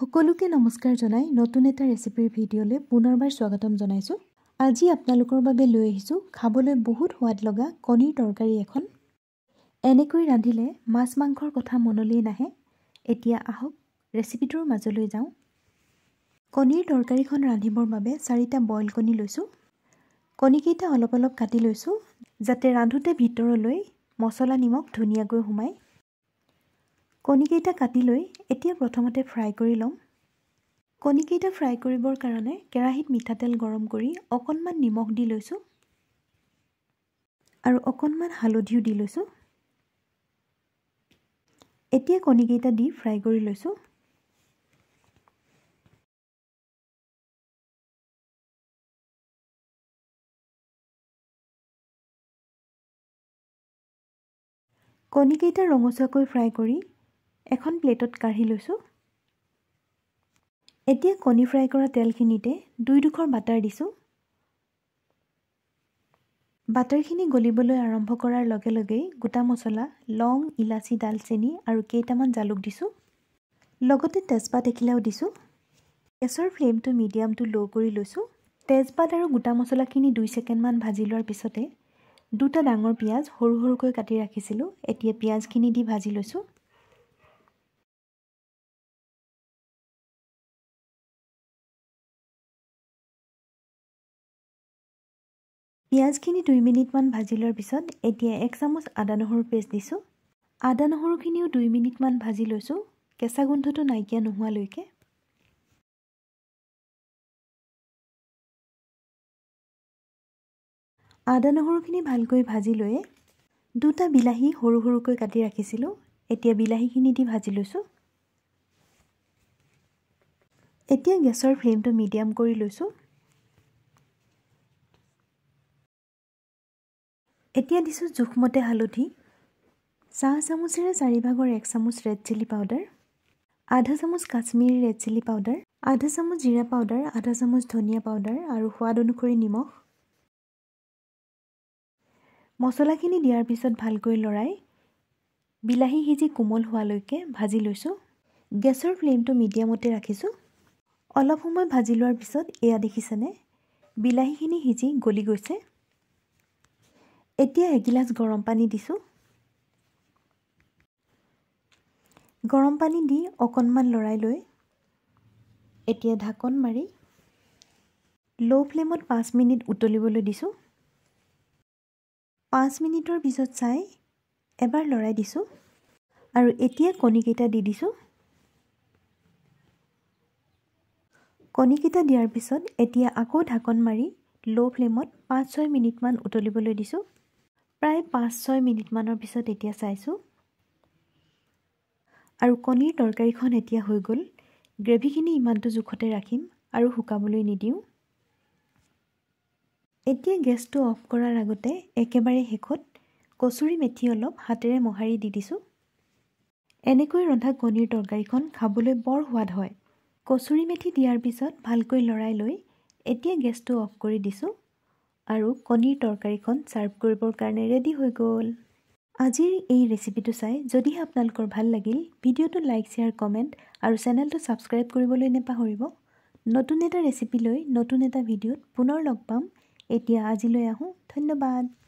সকলোকে নমস্কাৰ জনাই নতুন এটা ৰেচিপিৰ ভিডিঅ'লৈ পুনৰবাৰ স্বাগতম জনাইছোঁ আজি আপোনালোকৰ বাবে লৈ আহিছোঁ খাবলৈ বহুত সোৱাদ লগা কণীৰ তৰকাৰী এখন এনেকৈ ৰান্ধিলে মাছ মাংসৰ কথা মনলৈ নাহে এতিয়া আহক ৰেচিপিটোৰ মাজলৈ যাওঁ কণীৰ তৰকাৰীখন ৰান্ধিবৰ বাবে চাৰিটা বইল কণী লৈছোঁ কণীকেইটা অলপ অলপ কাটি লৈছোঁ যাতে ৰান্ধোতে ভিতৰলৈ মছলা নিমখ ধুনীয়াকৈ সোমায় কণীকেইটা কাটি লৈ এতিয়া প্ৰথমতে ফ্ৰাই কৰি ল'ম কণীকেইটা ফ্ৰাই কৰিবৰ কাৰণে কেৰাহীত মিঠাতেল গৰম কৰি অকণমান নিমখ দি লৈছোঁ আৰু অকণমান হালধিও দি লৈছোঁ এতিয়া কণীকেইটা দি ফ্ৰাই কৰি লৈছোঁ কণীকেইটা ৰঙচুৱাকৈ ফ্ৰাই কৰি এখন প্লেটত কাঢ়ি লৈছোঁ এতিয়া কণী ফ্ৰাই কৰা তেলখিনিতে দুইডোখৰ বাটাৰ দিছোঁ বাটাৰখিনি গলিবলৈ আৰম্ভ কৰাৰ লগে লগেই গোটা মছলা লং ইলাচি ডালচেনি আৰু কেইটামান জালুক দিছোঁ লগতে তেজপাত এখিলাও দিছোঁ গেছৰ ফ্লেমটো মিডিয়ামটো ল' কৰি লৈছোঁ তেজপাত আৰু গোটা মছলাখিনি দুই ছেকেণ্ডমান ভাজি লোৱাৰ পিছতে দুটা ডাঙৰ পিঁয়াজ সৰু সৰুকৈ কাটি ৰাখিছিলোঁ এতিয়া পিঁয়াজখিনি দি ভাজি লৈছোঁ পিঁয়াজখিনি দুই মিনিটমান ভাজি লোৱাৰ পিছত এতিয়া এক চামুচ আদা নহৰু পেষ্ট দিছোঁ আদা নহৰুখিনিও দুই মিনিটমান ভাজি লৈছোঁ কেঁচা গোন্ধটো নাইকিয়া নোহোৱালৈকে আদা নহৰুখিনি ভালকৈ ভাজি লৈয়ে দুটা বিলাহী সৰু সৰুকৈ কাটি ৰাখিছিলোঁ এতিয়া বিলাহীখিনি দি ভাজি লৈছোঁ এতিয়া গেছৰ ফ্লেমটো মিডিয়াম কৰি লৈছোঁ এতিয়া দিছোঁ জোখমতে হালধি চাহ চামুচেৰে চাৰিভাগৰ এক চামুচ ৰেড চিলি পাউডাৰ আধা চামুচ কাশ্মীৰী ৰেড চিলি পাউডাৰ আধা চামুচ জিৰা পাউডাৰ আধা চামুচ ধনিয়া পাউডাৰ আৰু সোৱাদ অনুসৰি নিমখ মছলাখিনি দিয়াৰ পিছত ভালকৈ লৰাই বিলাহী সিজি কোমল হোৱালৈকে ভাজি লৈছোঁ গেছৰ ফ্লেমটো মিডিয়ামতে ৰাখিছোঁ অলপ সময় ভাজি লোৱাৰ পিছত এয়া দেখিছেনে বিলাহীখিনি সিজি গলি গৈছে এতিয়া এগিলাচ গৰম পানী দিছোঁ গৰম পানী দি অকণমান লৰাই লৈ এতিয়া ঢাকন মাৰি ল' ফ্লেমত পাঁচ মিনিট উতলিবলৈ দিছোঁ পাঁচ মিনিটৰ পিছত চাই এবাৰ লৰাই দিছোঁ আৰু এতিয়া কণীকেইটা দি দিছোঁ কণীকেইটা দিয়াৰ পিছত এতিয়া আকৌ ঢাকন মাৰি ল' ফ্লেমত পাঁচ ছয় মিনিটমান উতলিবলৈ দিছোঁ প্ৰায় পাঁচ ছয় মিনিটমানৰ পিছত এতিয়া চাইছোঁ আৰু কণীৰ তৰকাৰীখন এতিয়া হৈ গ'ল গ্ৰেভিখিনি ইমানটো জোখতে ৰাখিম আৰু শুকাবলৈ নিদিওঁ এতিয়া গেছটো অফ কৰাৰ আগতে একেবাৰে শেষত কচুৰি মেথি অলপ হাতেৰে মোহাৰি দি দিছোঁ এনেকৈ ৰন্ধা কণীৰ তৰকাৰীখন খাবলৈ বৰ সোৱাদ হয় কচুৰি মেথি দিয়াৰ পিছত ভালকৈ লৰাই লৈ এতিয়া গেছটো অফ কৰি দিছোঁ আৰু কণীৰ তৰকাৰীখন ছাৰ্ভ কৰিবৰ কাৰণে ৰেডি হৈ গ'ল আজিৰ এই ৰেচিপিটো চাই যদিহে আপোনালোকৰ ভাল লাগিল ভিডিঅ'টো লাইক শ্বেয়াৰ কমেণ্ট আৰু চেনেলটো ছাবস্ক্ৰাইব কৰিবলৈ নেপাহৰিব নতুন এটা ৰেচিপি লৈ নতুন এটা ভিডিঅ'ত পুনৰ লগ পাম এতিয়া আজিলৈ আহোঁ ধন্যবাদ